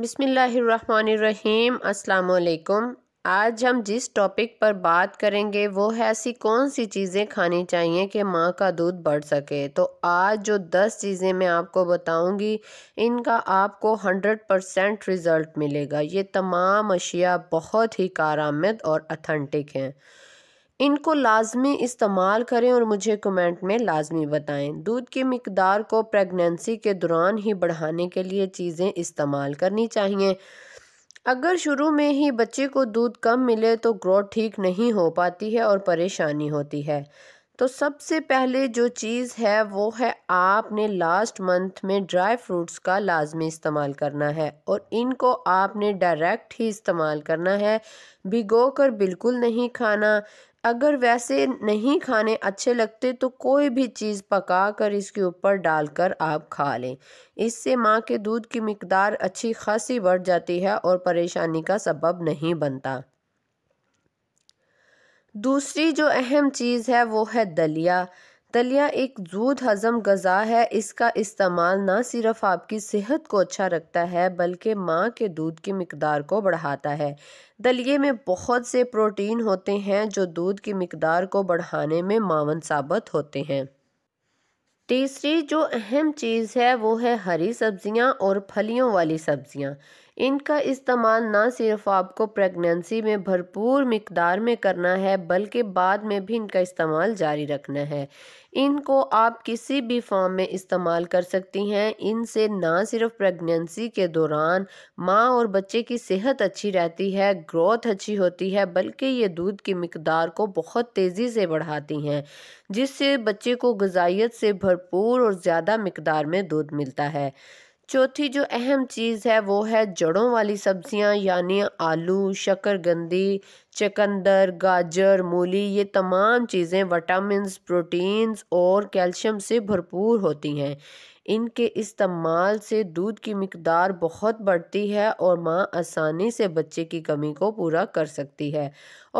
बिसमीम् अल्लाम आज हम जिस टॉपिक पर बात करेंगे वो है ऐसी कौन सी चीज़ें खानी चाहिए कि माँ का दूध बढ़ सके तो आज जो दस चीज़ें मैं आपको बताऊंगी इनका आपको हंड्रेड परसेंट रिज़ल्ट मिलेगा ये तमाम अशिया बहुत ही कारामद और अथेंटिक हैं इनको लाजमी इस्तेमाल करें और मुझे कमेंट में लाजमी बताएं दूध की मकदार को प्रेगनेंसी के दौरान ही बढ़ाने के लिए चीज़ें इस्तेमाल करनी चाहिए अगर शुरू में ही बच्चे को दूध कम मिले तो ग्रोथ ठीक नहीं हो पाती है और परेशानी होती है तो सबसे पहले जो चीज़ है वो है आपने लास्ट मंथ में ड्राई फ्रूट्स का लाजमी इस्तेमाल करना है और इनको आपने डायरेक्ट ही इस्तेमाल करना है भिगो कर बिल्कुल नहीं खाना अगर वैसे नहीं खाने अच्छे लगते तो कोई भी चीज़ पका कर इसके ऊपर डालकर आप खा लें इससे माँ के दूध की मकदार अच्छी खासी बढ़ जाती है और परेशानी का सबब नहीं बनता दूसरी जो अहम चीज़ है वो है दलिया दलिया एक जूद हज़म गज़ा है इसका इस्तेमाल ना सिर्फ आपकी सेहत को अच्छा रखता है बल्कि माँ के दूध की मकदार को बढ़ाता है दलिए में बहुत से प्रोटीन होते हैं जो दूध की मकदार को बढ़ाने में मावन साबित होते हैं तीसरी जो अहम चीज़ है वो है हरी सब्ज़ियाँ और फलियों वाली सब्ज़ियाँ इनका इस्तेमाल ना सिर्फ आपको प्रेगनेंसी में भरपूर मकदार में करना है बल्कि बाद में भी इनका इस्तेमाल जारी रखना है इनको आप किसी भी फॉर्म में इस्तेमाल कर सकती हैं इनसे ना सिर्फ प्रेगनेंसी के दौरान माँ और बच्चे की सेहत अच्छी रहती है ग्रोथ अच्छी होती है बल्कि ये दूध की मकदार को बहुत तेज़ी से बढ़ाती हैं जिससे बच्चे को गजाइत से भरपूर और ज़्यादा मकदार में दूध मिलता है चौथी जो अहम चीज़ है वो है जड़ों वाली सब्जियां यानी आलू शकरगंदी चकंदर गाजर मूली ये तमाम चीज़ें वटामिन प्रोटीन्स और कैल्शियम से भरपूर होती हैं इनके इस्तेमाल से दूध की मकदार बहुत बढ़ती है और माँ आसानी से बच्चे की कमी को पूरा कर सकती है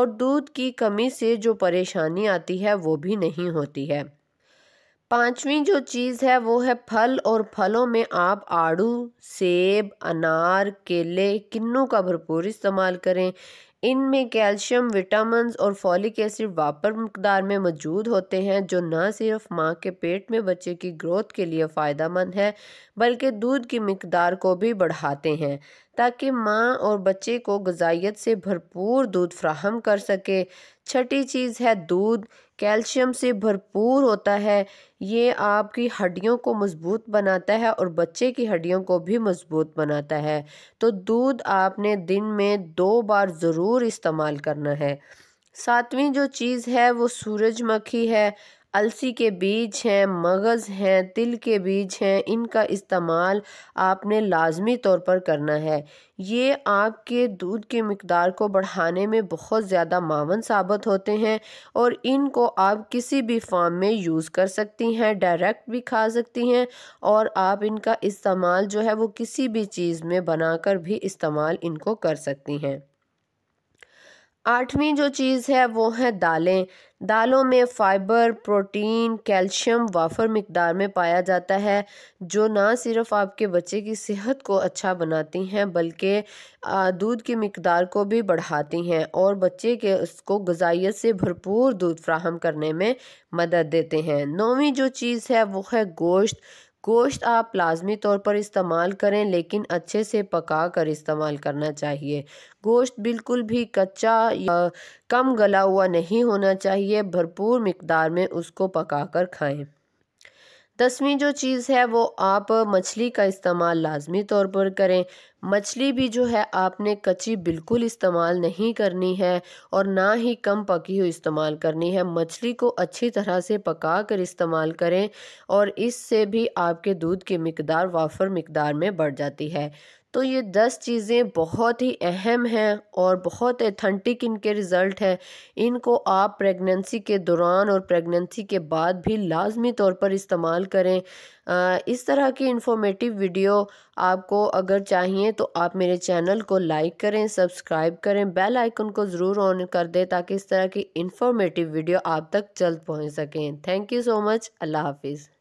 और दूध की कमी से जो परेशानी आती है वो भी नहीं होती है पांचवी जो चीज़ है वो है फल और फलों में आप आड़ू सेब अनार केले किन्नू का भरपूर इस्तेमाल करें इनमें कैल्शियम विटामिन और फॉलिक एसिड वापर मकदार में मौजूद होते हैं जो न सिर्फ माँ के पेट में बच्चे की ग्रोथ के लिए फ़ायदा मंद है बल्कि दूध की मकदार को भी बढ़ाते हैं ताकि माँ और बच्चे को गजाइत से भरपूर दूध फ्राहम कर सके छठी चीज़ है दूध कैल्शियम से भरपूर होता है ये आपकी हड्डियों को मज़बूत बनाता है और बच्चे की हड्डियों को भी मज़बूत बनाता है तो दूध आपने दिन में दो बार ज़रूर इस्तेमाल करना है सातवीं जो चीज़ है वो सूरजमुखी है अलसी के बीज हैं मगज़ हैं तिल के बीज हैं इनका इस्तेमाल आपने लाजमी तौर पर करना है ये आपके दूध की मकदार को बढ़ाने में बहुत ज़्यादा मावन साबित होते हैं और इनको आप किसी भी फॉर्म में यूज़ कर सकती हैं डायरेक्ट भी खा सकती हैं और आप इनका इस्तेमाल जो है वो किसी भी चीज़ में बनाकर भी इस्तेमाल इनको कर सकती हैं आठवीं जो चीज़ है वो है दालें दालों में फ़ाइबर प्रोटीन कैल्शियम वाफर मकदार में पाया जाता है जो ना सिर्फ आपके बच्चे की सेहत को अच्छा बनाती हैं बल्कि दूध की मकदार को भी बढ़ाती हैं और बच्चे के उसको गजाइत से भरपूर दूध फ्राहम करने में मदद देते हैं नौवीं जो चीज़ है वो है गोश्त गोश्त आप लाजमी तौर पर इस्तेमाल करें लेकिन अच्छे से पका कर इस्तेमाल करना चाहिए गोश्त बिल्कुल भी कच्चा या कम गला हुआ नहीं होना चाहिए भरपूर मकदार में उसको पका कर खाएँ दसवीं जो चीज़ है वो आप मछली का इस्तेमाल लाजमी तौर पर करें मछली भी जो है आपने कच्ची बिल्कुल इस्तेमाल नहीं करनी है और ना ही कम पकी हुई इस्तेमाल करनी है मछली को अच्छी तरह से पका कर इस्तेमाल करें और इससे भी आपके दूध की मकदार वाफर मकदार में बढ़ जाती है तो ये दस चीज़ें बहुत ही अहम हैं और बहुत एथेंटिक इनके रिज़ल्ट हैं इनको आप प्रेगनेंसी के दौरान और प्रेगनेंसी के बाद भी लाजमी तौर पर इस्तेमाल करें आ, इस तरह की इन्फॉर्मेटिव वीडियो आपको अगर चाहिए तो आप मेरे चैनल को लाइक करें सब्सक्राइब करें बेल आइकन को ज़रूर ऑन कर दें ताकि इस तरह की इन्फॉर्मेटिव वीडियो आप तक जल्द पहुँच सकें थैंक यू सो मच अल्लाह हाफिज़